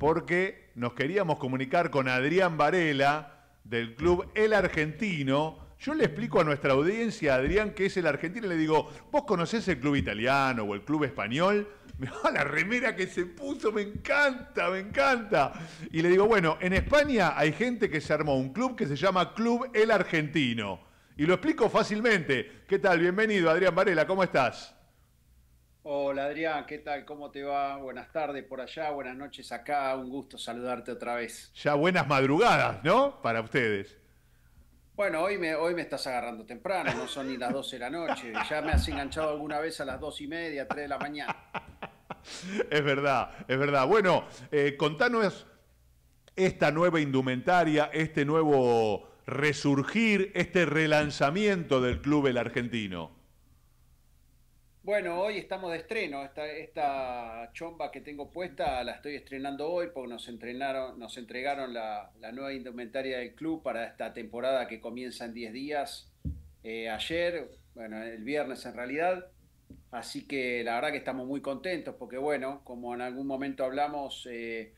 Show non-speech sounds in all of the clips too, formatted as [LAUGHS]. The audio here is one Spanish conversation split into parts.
porque nos queríamos comunicar con Adrián Varela del club El Argentino. Yo le explico a nuestra audiencia, Adrián, que es el argentino, le digo, ¿vos conocés el club italiano o el club español? [LAUGHS] Me la remera que se puso, me encanta, me encanta. Y le digo, bueno, en España hay gente que se armó un club que se llama Club El Argentino. Y lo explico fácilmente. ¿Qué tal? Bienvenido, Adrián Varela, ¿cómo estás? Hola Adrián, ¿qué tal? ¿Cómo te va? Buenas tardes por allá, buenas noches acá, un gusto saludarte otra vez. Ya buenas madrugadas, ¿no? Para ustedes. Bueno, hoy me, hoy me estás agarrando temprano, no son ni las 12 de la noche, ya me has enganchado alguna vez a las 2 y media, 3 de la mañana. [LAUGHS] Es verdad, es verdad. Bueno, eh, contanos esta nueva indumentaria, este nuevo resurgir, este relanzamiento del club El Argentino. Bueno, hoy estamos de estreno. Esta, esta chomba que tengo puesta la estoy estrenando hoy porque nos, entrenaron, nos entregaron la, nueva indumentaria del club para esta temporada que comienza en 10 días. Eh, ayer, bueno, el viernes en realidad. Así que la verdad que estamos muy contentos porque, bueno, como en algún momento hablamos, eh,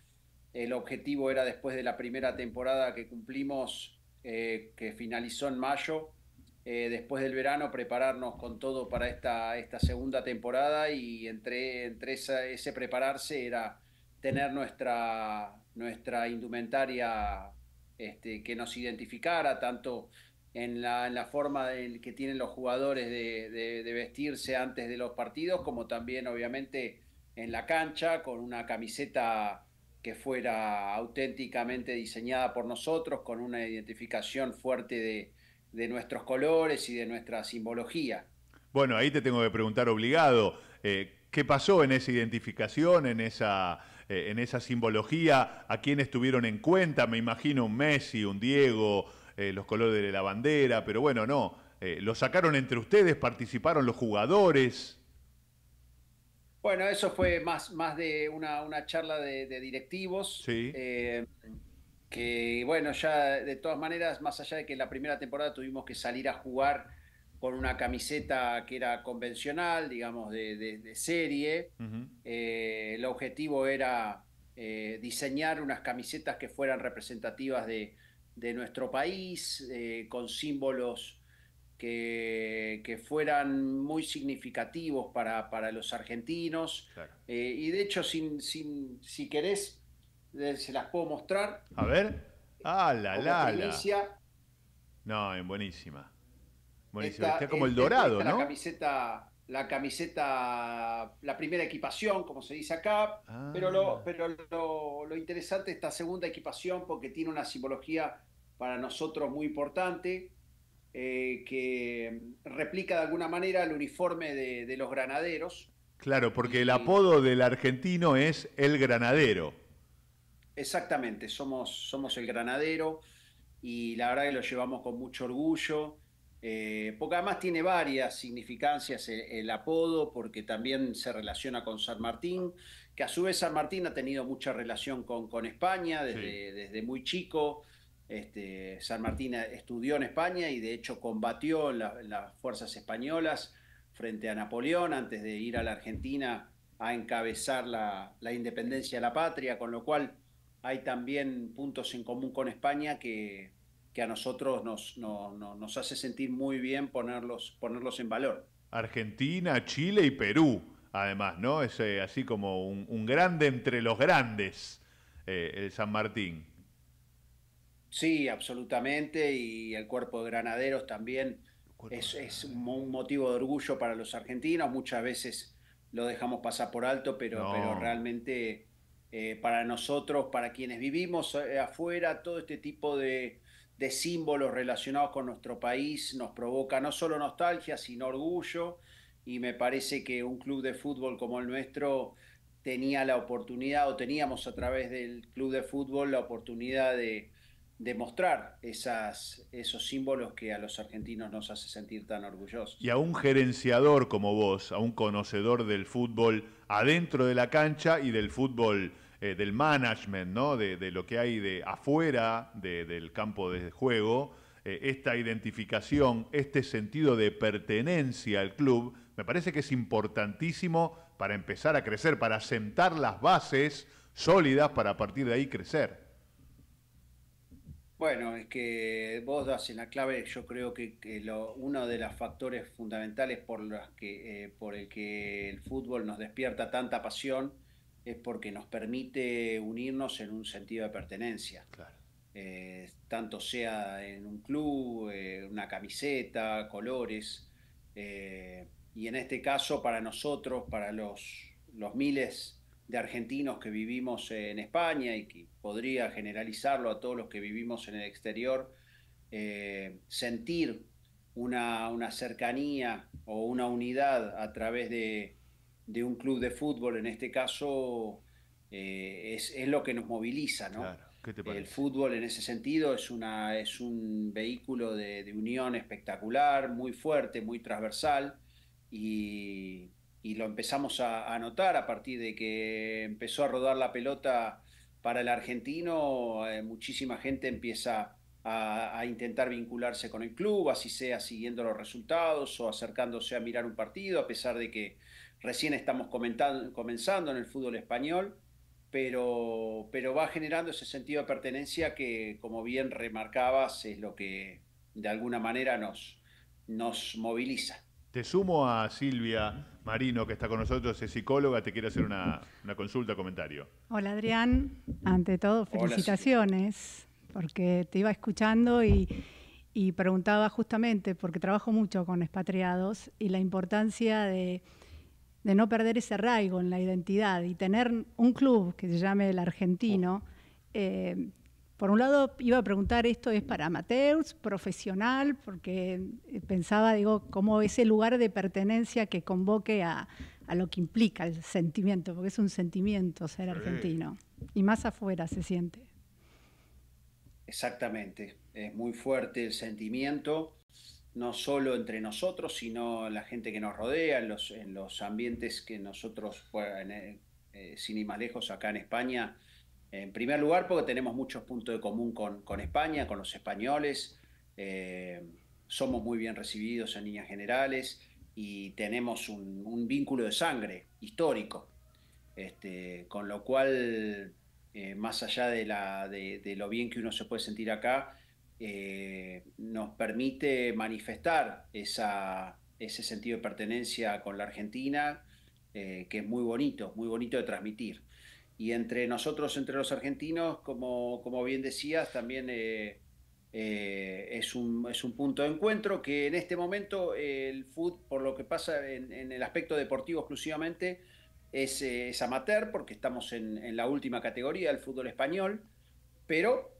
el objetivo era después de la primera temporada que cumplimos, eh, que finalizó en mayo, eh, después del verano prepararnos con todo para esta, esta segunda temporada y entre, ese prepararse era tener nuestra, nuestra indumentaria este, que nos identificara tanto en la, en la forma en que tienen los jugadores de, vestirse antes de los partidos, como también obviamente en la cancha, con una camiseta que fuera auténticamente diseñada por nosotros, con una identificación fuerte de de nuestros colores y de nuestra simbología. Bueno, ahí te tengo que preguntar obligado, eh, ¿qué pasó en esa identificación, en esa, eh, en esa simbología? ¿A quiénes tuvieron en cuenta? Me imagino un Messi, un Diego, eh, los colores de la bandera, pero bueno, no, lo sacaron entre ustedes, participaron los jugadores. Bueno, eso fue más, más de una, charla de, de directivos. Sí que bueno, ya de todas maneras, más allá de que la primera temporada tuvimos que salir a jugar con una camiseta que era convencional, digamos, de, serie, eh, el objetivo era eh, diseñar unas camisetas que fueran representativas de, nuestro país, eh, con símbolos que, fueran muy significativos para, los argentinos. y de hecho, sin, si querés, se las puedo mostrar. A ver. Ah, la, la, la. No, buenísima. Buenísima. Está como el dorado, ¿no? La camiseta, la camiseta, la primera equipación, como se dice acá. Pero, lo, ah. pero lo, interesante es esta segunda equipación porque tiene una simbología para nosotros muy importante. Eh, que replica de alguna manera el uniforme de, los granaderos. Claro, porque el apodo del argentino es el granadero. Exactamente, somos, somos el granadero y la verdad que lo llevamos con mucho orgullo, eh, porque además tiene varias significancias el, apodo, porque también se relaciona con San Martín, que a su vez San Martín ha tenido mucha relación con, con España desde, desde muy chico. Este, San Martín estudió en España y de hecho combatió las fuerzas españolas frente a Napoleón antes de ir a la Argentina a encabezar la, la independencia de la patria, con lo cual hay también puntos en común con España que, a nosotros nos, hace sentir muy bien ponerlos, ponerlos en valor. Argentina, Chile y Perú, además, ¿no? Es eh, así como un, grande entre los grandes, eh, el San Martín. Sí, absolutamente, y el cuerpo de granaderos también es, es un, motivo de orgullo para los argentinos, muchas veces lo dejamos pasar por alto, pero realmente eh, para nosotros, para quienes vivimos eh, afuera, todo este tipo de, símbolos relacionados con nuestro país nos provoca no solo nostalgia, sino orgullo. Y me parece que un club de fútbol como el nuestro tenía la oportunidad, o teníamos a través del club de fútbol la oportunidad de, mostrar esos símbolos que a los argentinos nos hace sentir tan orgullosos. Y a un gerenciador como vos, a un conocedor del fútbol adentro de la cancha y del fútbol eh, del management, ¿no? de, lo que hay de afuera del campo de juego, eh, esta identificación, este sentido de pertenencia al club, me parece que es importantísimo para empezar a crecer, para sentar las bases sólidas para a partir de ahí crecer. Bueno, es que vos das en la clave, yo creo que, uno de los factores fundamentales por, eh, por el que el fútbol nos despierta tanta pasión es porque nos permite unirnos en un sentido de pertenencia. Claro. Eh, tanto sea en un club, eh, una camiseta, colores. Eh, y en este caso, para nosotros, para los, miles de argentinos que vivimos en España y que podría generalizarlo a todos los que vivimos en el exterior, sentir una cercanía o una unidad a través de, de un club de fútbol, en este caso, eh, es, lo que nos moviliza, ¿no? el fútbol en ese sentido es, una, es un vehículo de, unión espectacular, muy fuerte, muy transversal y, lo empezamos a, notar a partir de que empezó a rodar la pelota para el argentino, eh, muchísima gente empieza a, intentar vincularse con el club, así sea siguiendo los resultados o acercándose a mirar un partido, a pesar de que Recién estamos comenzando en el fútbol español, pero, pero va generando ese sentido de pertenencia que, como bien remarcabas, es lo que de alguna manera nos, nos moviliza. Te sumo a Silvia Marino, que está con nosotros, es psicóloga, te quiere hacer una, consulta, comentario. Hola Adrián, ante todo felicitaciones, porque te iba escuchando y preguntaba justamente, porque trabajo mucho con expatriados, y la importancia de de no perder ese arraigo en la identidad y tener un club que se llame el argentino. Oh. Eh, por un lado, iba a preguntar, ¿esto es para Mateus, profesional? Porque eh, pensaba, digo, como ese lugar de pertenencia que convoque a, a, lo que implica el sentimiento, porque es un sentimiento ser argentino. Y más afuera se siente. Exactamente, es muy fuerte el sentimiento no solo entre nosotros, sino la gente que nos rodea, en los, ambientes que nosotros, eh, eh, sin ir más lejos, acá en España. En primer lugar, porque tenemos muchos puntos de común con, España, con los españoles, eh, somos muy bien recibidos en líneas generales y tenemos un, vínculo de sangre histórico, este, con lo cual, más allá de lo bien que uno se puede sentir acá, eh, nos permite manifestar ese sentido de pertenencia con la Argentina, eh, que es muy bonito, muy bonito de transmitir. Y entre nosotros, entre los argentinos, como, como bien decías, también eh, es, un, es, un, punto de encuentro que en este momento el fútbol, por lo que pasa en, el aspecto deportivo exclusivamente, es, amateur, porque estamos en, en la última categoría, del fútbol español, pero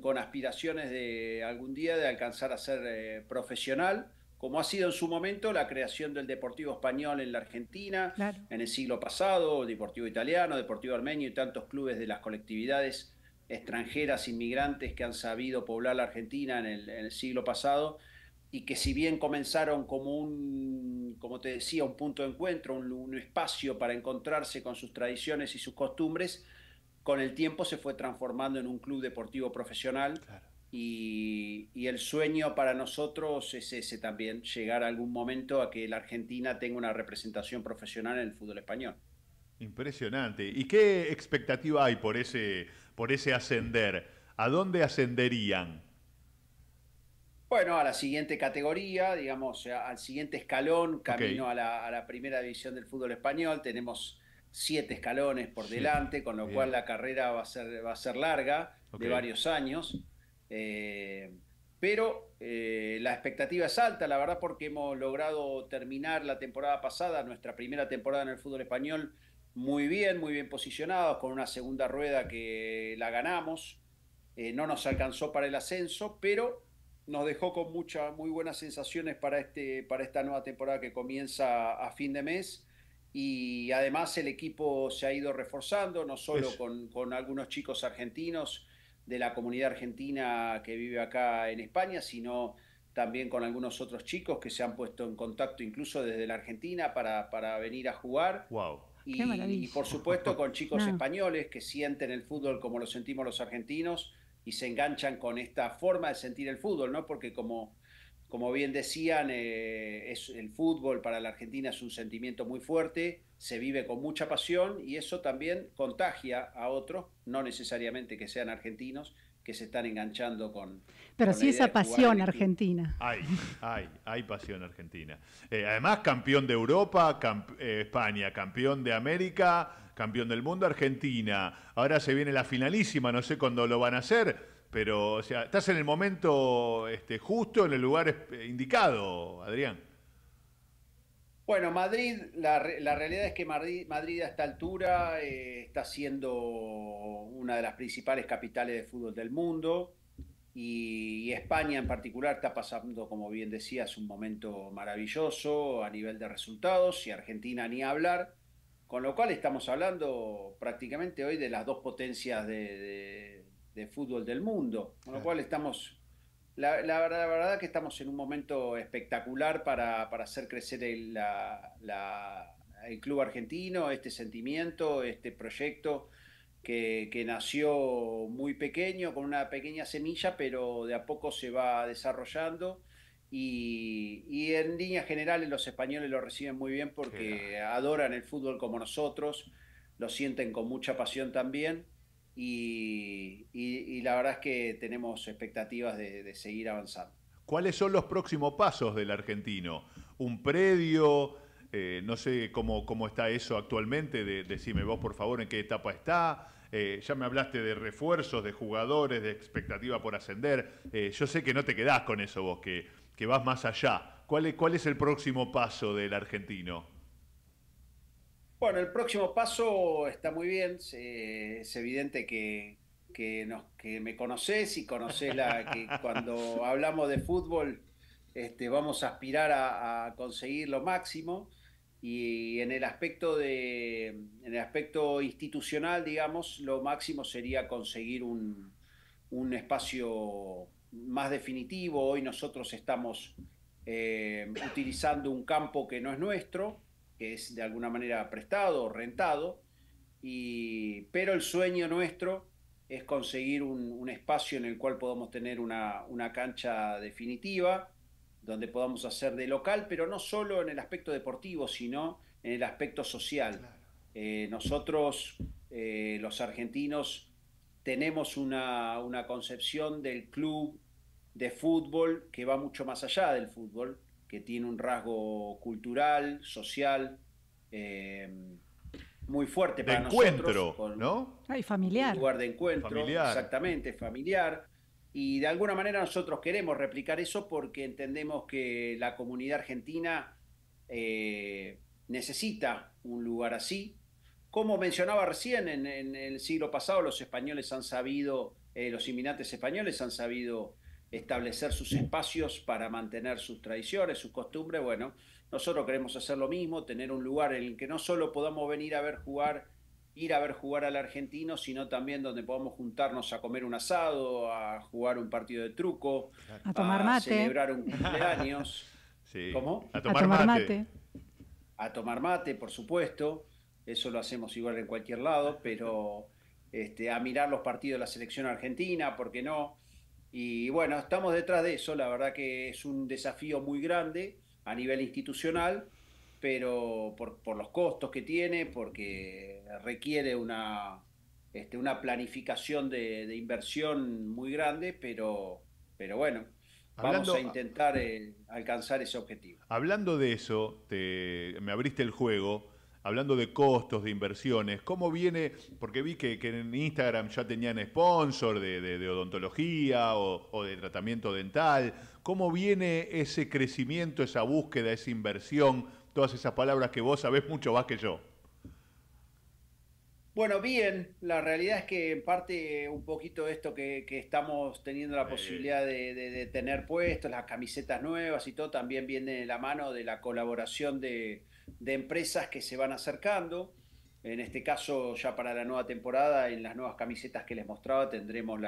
con, aspiraciones de algún día de alcanzar a ser eh, profesional, como ha sido en su momento la creación del Deportivo Español en la Argentina, en el siglo pasado, Deportivo Italiano, Deportivo Armenio y tantos clubes de las colectividades extranjeras, inmigrantes que han sabido poblar la Argentina en el, siglo pasado y que si bien comenzaron como un, como te decía, un punto de encuentro, un espacio para encontrarse con sus tradiciones y sus costumbres, con el tiempo se fue transformando en un club deportivo profesional. Y, el sueño para nosotros es ese también, llegar a algún momento a que la Argentina tenga una representación profesional en el fútbol español. Impresionante. ¿Y qué expectativa hay por ese, por ese ascender? ¿A dónde ascenderían? Bueno, a la siguiente categoría, digamos, al siguiente escalón, camino a, la, a la primera división del fútbol español. Tenemos siete escalones por delante, con lo cual la carrera va a ser, va a ser larga, de varios años. Eh, pero eh, la expectativa es alta, la verdad, porque hemos logrado terminar la temporada pasada, nuestra primera temporada en el fútbol español, muy bien, muy bien posicionados, con una segunda rueda que la ganamos. Eh, no nos alcanzó para el ascenso, pero nos dejó con muchas, muy buenas sensaciones para, este, para esta nueva temporada que comienza a fin de mes y además el equipo se ha ido reforzando, no solo con, algunos chicos argentinos de la comunidad argentina que vive acá en España, sino también con algunos otros chicos que se han puesto en contacto incluso desde la Argentina para, para venir a jugar. Wow. Y, por supuesto con chicos españoles que sienten el fútbol como lo sentimos los argentinos y se enganchan con esta forma de sentir el fútbol, ¿no? Porque como como bien decían, eh, es, el fútbol para la Argentina es un sentimiento muy fuerte, se vive con mucha pasión y eso también contagia a otros, no necesariamente que sean argentinos, que se están enganchando con. Pero sí esa pasión argentina. Hay, hay, hay pasión argentina. Eh, además, campeón de Europa, eh, España, campeón de América, campeón del mundo, Argentina. Ahora se viene la finalísima, no sé cuándo lo van a hacer pero, o sea, estás en el momento este, justo, en el lugar eh, indicado, Adrián. Bueno, Madrid, la, realidad es que Madrid, a esta altura eh, está siendo una de las principales capitales de fútbol del mundo y, España en particular está pasando, como bien decías, un momento maravilloso a nivel de resultados y Argentina ni hablar, con lo cual estamos hablando prácticamente hoy de las dos potencias de de fútbol del mundo. Con lo cual estamos, la, verdad, la, verdad, que estamos en un momento espectacular para, hacer crecer el, club argentino, este sentimiento, este proyecto que, nació muy pequeño, con una pequeña semilla, pero de a poco se va desarrollando. Y, en líneas generales los españoles lo reciben muy bien porque adoran el fútbol como nosotros, lo sienten con mucha pasión también y, la verdad es que tenemos expectativas de, seguir avanzando. ¿Cuáles son los próximos pasos del argentino? ¿Un predio? Eh, no sé cómo, está eso actualmente. decime vos, por favor, en qué etapa está. Eh, ya me hablaste de refuerzos, de jugadores, de expectativa por ascender. Eh, yo sé que no te quedás con eso vos, que, vas más allá. ¿Cuál es el próximo paso del argentino? Bueno, el próximo paso está muy bien. es evidente que, que, me conoces y conocés que [LAUGHS] cuando hablamos de fútbol este, vamos a aspirar a, conseguir lo máximo. Y en el, aspecto de, en el aspecto institucional, digamos, lo máximo sería conseguir un, un espacio más definitivo. Hoy nosotros estamos eh, utilizando un campo que no es nuestro, es de alguna manera prestado o rentado, y, pero el sueño nuestro es conseguir un, espacio en el cual podamos tener una, cancha definitiva, donde podamos hacer de local, pero no solo en el aspecto deportivo, sino en el aspecto social. Eh, nosotros, eh, los argentinos, tenemos una, una concepción del club de fútbol que va mucho más allá del fútbol que tiene un rasgo cultural, social, eh, muy fuerte para encuentro, nosotros. ¿no? Ay, familiar. Un lugar de encuentro, exactamente, familiar. Y de alguna manera nosotros queremos replicar eso porque entendemos que la comunidad argentina eh, necesita un lugar así. Como mencionaba recién, en, el siglo pasado los españoles han sabido, eh, los inmigrantes españoles han sabido establecer sus espacios para mantener sus tradiciones, sus costumbres. Bueno, nosotros queremos hacer lo mismo, tener un lugar en el que no solo podamos venir a ver jugar, ir a ver jugar al argentino, sino también donde podamos juntarnos a comer un asado, a jugar un partido de truco, a, tomar mate. celebrar un [LAUGHS] cumpleaños. ¿Cómo? A tomar, mate. A tomar mate, por supuesto. Eso lo hacemos igual en cualquier lado, pero este, a mirar los partidos de la selección argentina, ¿por qué no? Y bueno, estamos detrás de eso, la verdad que es un desafío muy grande a nivel institucional, pero por, los costos que tiene, porque requiere una, este, una planificación de, inversión muy grande, pero, pero bueno, vamos a intentar eh, alcanzar ese objetivo. Hablando de eso, te, me abriste el juego hablando de costos, de inversiones, ¿cómo viene? Porque vi que, en Instagram ya tenían sponsor de, odontología o, o, de tratamiento dental. ¿Cómo viene ese crecimiento, esa búsqueda, esa inversión? Todas esas palabras que vos sabés mucho más que yo. Bueno, bien, la realidad es que en parte un poquito esto que, estamos teniendo la posibilidad de, tener puestos, las camisetas nuevas y todo, también viene de la mano de la colaboración de, empresas que se van acercando. En este caso, ya para la nueva temporada, en las nuevas camisetas que les mostraba, tendremos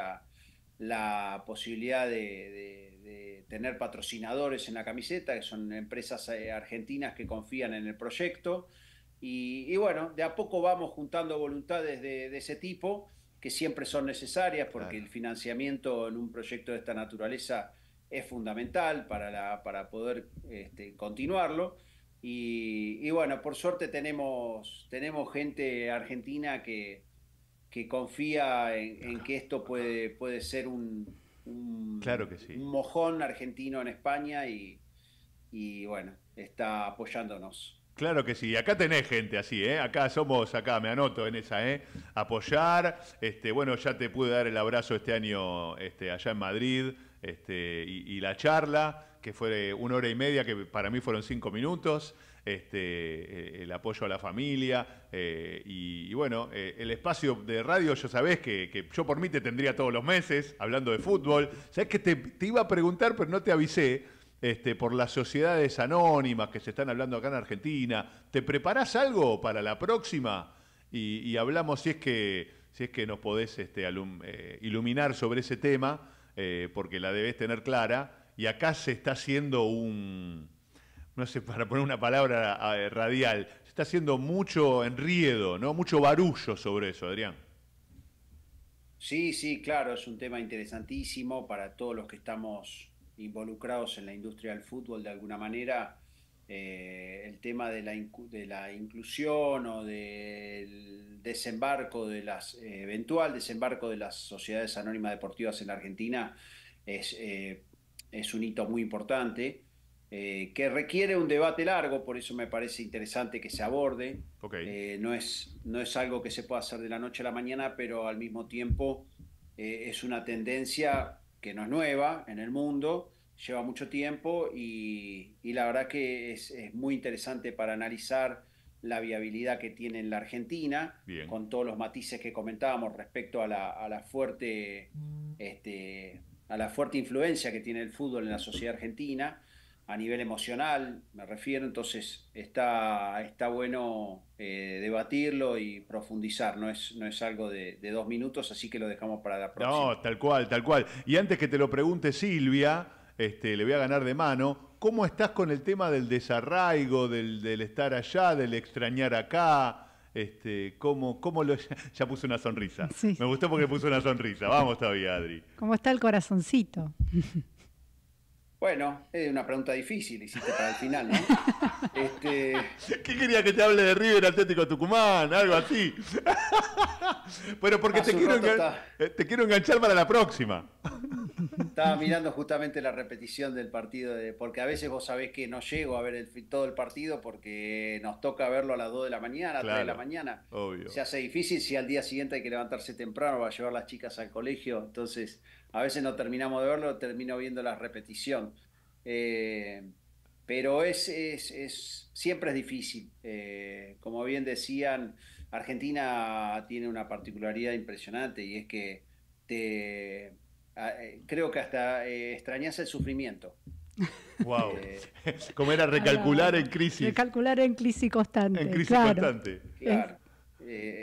la posibilidad de, tener patrocinadores en la camiseta, que son empresas eh, argentinas que confían en el proyecto. Y, bueno, de a poco vamos juntando voluntades de, ese tipo, que siempre son necesarias, porque el financiamiento en un proyecto de esta naturaleza es fundamental para, la, para poder este, continuarlo. Y, bueno, por suerte tenemos, tenemos gente argentina que, que confía en, que esto puede, puede ser un, claro que un mojón argentino en España y, y bueno, está apoyándonos. Claro que sí, acá tenés gente así, ¿eh? acá somos, acá me anoto en esa, ¿eh? apoyar, este, bueno, ya te pude dar el abrazo este año este, allá en Madrid este, y, la charla, que fue una hora y media, que para mí fueron cinco minutos, este, eh, el apoyo a la familia eh, y, bueno, eh, el espacio de radio, yo sabés que, yo por mí te tendría todos los meses hablando de fútbol. Sabés que te iba a preguntar, pero no te avisé este, por las sociedades anónimas que se están hablando acá en Argentina. ¿Te preparás algo para la próxima? Y, hablamos si es que, si es que nos podés este, eh, iluminar sobre ese tema, eh, porque la debes tener clara. Y acá se está haciendo un, no sé, [LAUGHS] para poner una palabra eh, radial, se está haciendo mucho enriedo, ¿no? mucho barullo sobre eso, Adrián. Sí, sí, claro, es un tema interesantísimo para todos los que estamos involucrados en la industria del fútbol de alguna manera, eh, el tema de la, de la inclusión o del desembarco de las, eh, eventual desembarco de las sociedades anónimas deportivas en la Argentina es, eh, es un hito muy importante. que requiere un debate largo, por eso me parece interesante que se aborde. no, es, no es algo que se pueda hacer de la noche a la mañana, pero al mismo tiempo es una tendencia que no es nueva en el mundo, lleva mucho tiempo y, la verdad que es, muy interesante para analizar la viabilidad que tiene en la Argentina, con todos los matices que comentábamos respecto a la, fuerte este, a la fuerte influencia que tiene el fútbol en la sociedad argentina a nivel emocional, me refiero, entonces está, está bueno eh, debatirlo y profundizar, no es, no es algo de, dos minutos, así que lo dejamos para la próxima. No, tal cual, tal cual. Y antes que te lo pregunte Silvia, este, le voy a ganar de mano, ¿cómo estás con el tema del desarraigo, del, estar allá, del extrañar acá? Este, ¿cómo, cómo lo, [LAUGHS] ya, puse una sonrisa. Sí. Me gustó porque puse una sonrisa. Vamos todavía, Adri. ¿Cómo está el corazoncito? [LAUGHS] Bueno, es una pregunta difícil, hiciste para el final, ¿no? [LAUGHS] Este, ¿Qué quería que te hable de River Atlético Tucumán? Algo así. Pero [LAUGHS] porque te quiero, eh, te quiero, enganchar para la próxima. Estaba mirando justamente la repetición del partido, de... porque a veces vos sabés que no llego a ver todo el partido porque nos toca verlo a las 2 de la mañana, a 3 de la mañana. Se hace difícil si al día siguiente hay que levantarse temprano para llevar las chicas al colegio. Entonces, a veces no terminamos de verlo, termino viendo la repetición. Eh, pero es, siempre es difícil. Eh, como bien decían, Argentina tiene una particularidad impresionante y es que te, eh, creo que hasta extrañas el sufrimiento. Wow. [LAUGHS] como era recalcular en crisis. Recalcular en crisis constante. En crisis constante.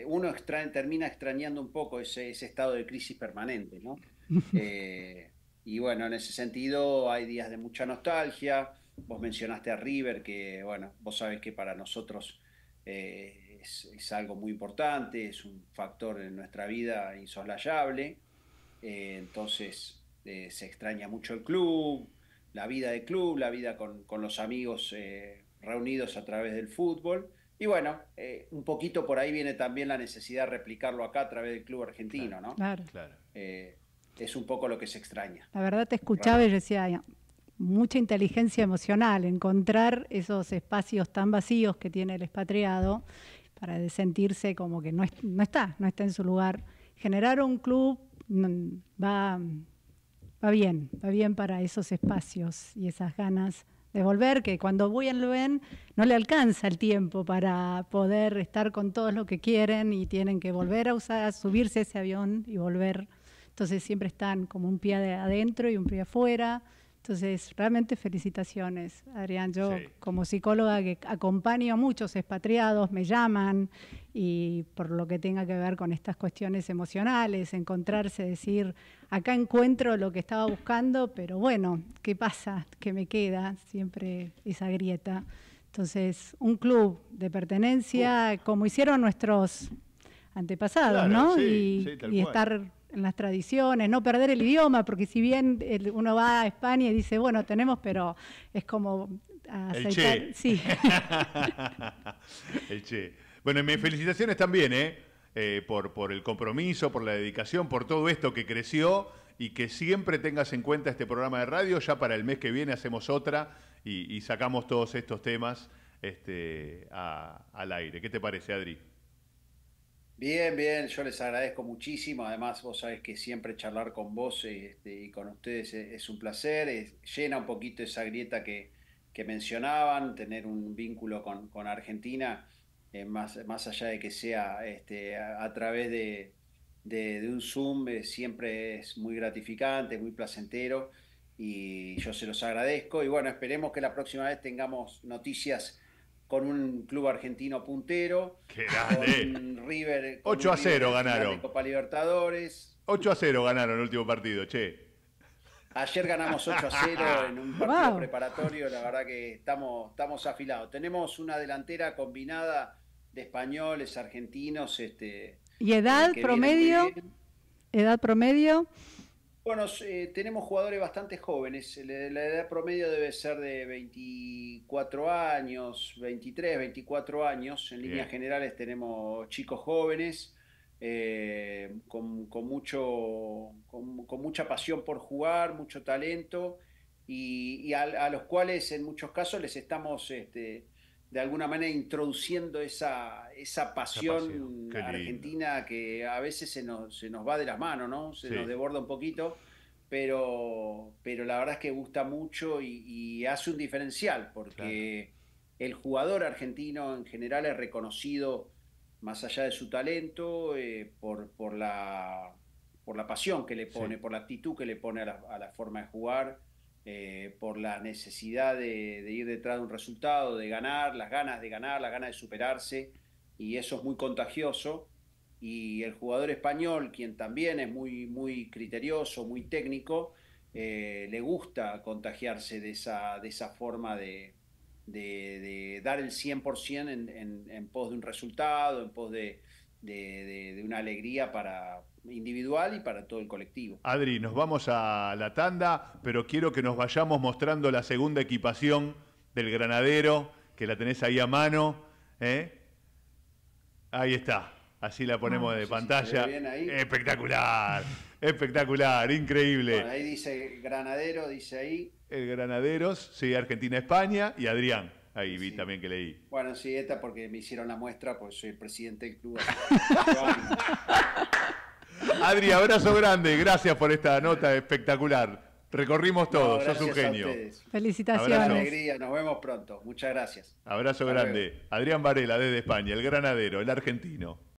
uno termina extrañando un poco ese estado de crisis permanente, ¿no? [LAUGHS] Eh, y bueno, en ese sentido hay días de mucha nostalgia. Vos mencionaste a River, que bueno, vos sabés que para nosotros eh, es, algo muy importante, es un factor en nuestra vida insoslayable. Eh, entonces se extraña mucho el club, la vida del club, la vida con, los amigos reunidos a través del fútbol. Y bueno, un poquito por ahí viene también la necesidad de replicarlo acá a través del club argentino, ¿no? Claro es un poco lo que se extraña. La verdad te escuchaba y decía, mucha inteligencia emocional, encontrar esos espacios tan vacíos que tiene el expatriado para sentirse como que no, está, no está en su lugar. Generar un club mm, va, bien, va bien para esos espacios y esas ganas de volver, que cuando voy vuelven no le alcanza el tiempo para poder estar con todos los que quieren y tienen que volver a, usar, subirse ese avión y volver entonces siempre están como un pie adentro y un pie afuera. Entonces, realmente felicitaciones, Adrián. Yo, como psicóloga que acompaño a muchos expatriados, me llaman y por lo que tenga que ver con estas cuestiones emocionales, encontrarse, decir, acá encuentro lo que estaba buscando, pero bueno, ¿qué pasa? ¿Qué me queda? Siempre esa grieta. Entonces, un club de pertenencia, como hicieron nuestros antepasados, ¿no? y estar en las tradiciones, no perder el idioma, porque si bien uno va a España y dice, bueno, tenemos, pero es como Sí. [LAUGHS] el che. Bueno, y mis felicitaciones también, ¿eh? ¿eh? por, por, el compromiso, por la dedicación, por todo esto que creció y que siempre tengas en cuenta este programa de radio. Ya para el mes que viene hacemos otra y, sacamos todos estos temas este, al aire. ¿Qué te parece, Adri? Bien, bien, yo les agradezco muchísimo. Además, vos sabés que siempre charlar con vos este, y, con ustedes es, un placer, llena un poquito esa grieta que, mencionaban, tener un vínculo con, Argentina, eh, más, más allá de que sea este, a, través de, un Zoom, eh, siempre es muy gratificante, muy placentero y yo se los agradezco. Y bueno, esperemos que la próxima vez tengamos noticias con un club argentino puntero. ¡Qué grande! River. 8 a 0 ganaron. Copa Libertadores. 8 a 0 ganaron el último partido, che. Ayer ganamos 8 a 0 [LAUGHS] en un partido preparatorio, la verdad que estamos, estamos afilados. Tenemos una delantera combinada de españoles, argentinos, este. ¿Y edad promedio? ¿Edad promedio? Bueno, eh, tenemos jugadores bastante jóvenes. Eh, la, edad promedio debe ser de 24 años, 23, 24 años. En líneas generales tenemos chicos jóvenes eh, con, mucho, con, mucha pasión por jugar, mucho talento y, a, los cuales en muchos casos les estamos este, de alguna manera introduciendo esa, pasión, argentina que a veces se nos, va de las manos, ¿no? Se nos deborda un poquito, pero, pero la verdad es que gusta mucho y, hace un diferencial, porque el jugador argentino en general es reconocido, más allá de su talento, eh, por, la, por la pasión que le pone, por la actitud que le pone a la, a la forma de jugar eh, por la necesidad de, ir detrás de un resultado, de ganar, las ganas de ganar, las ganas de superarse, y eso es muy contagioso. Y el jugador español, quien también es muy, muy criterioso, muy técnico, eh, le gusta contagiarse de esa, de esa forma de, dar el 100% en pos de un resultado, en pos de, de, una alegría para individual y para todo el colectivo. Adri, nos vamos a la tanda, pero quiero que nos vayamos mostrando la segunda equipación del granadero, que la tenés ahí a mano. ¿eh? Ahí está, así la ponemos ah, de pantalla. espectacular, espectacular, increíble. ahí dice granadero, dice ahí. El granaderos, sí, Argentina-España y Adrián. Ahí vi también que leí. Bueno, sí, esta porque me hicieron la muestra, pues soy el presidente del club. [LAUGHS] Adri, abrazo grande, gracias por esta nota espectacular. Recorrimos todos, sos un genio. Felicitaciones. Alegría, nos vemos pronto. Muchas gracias. Abrazo grande. Adrián Varela, desde España, el granadero, el argentino.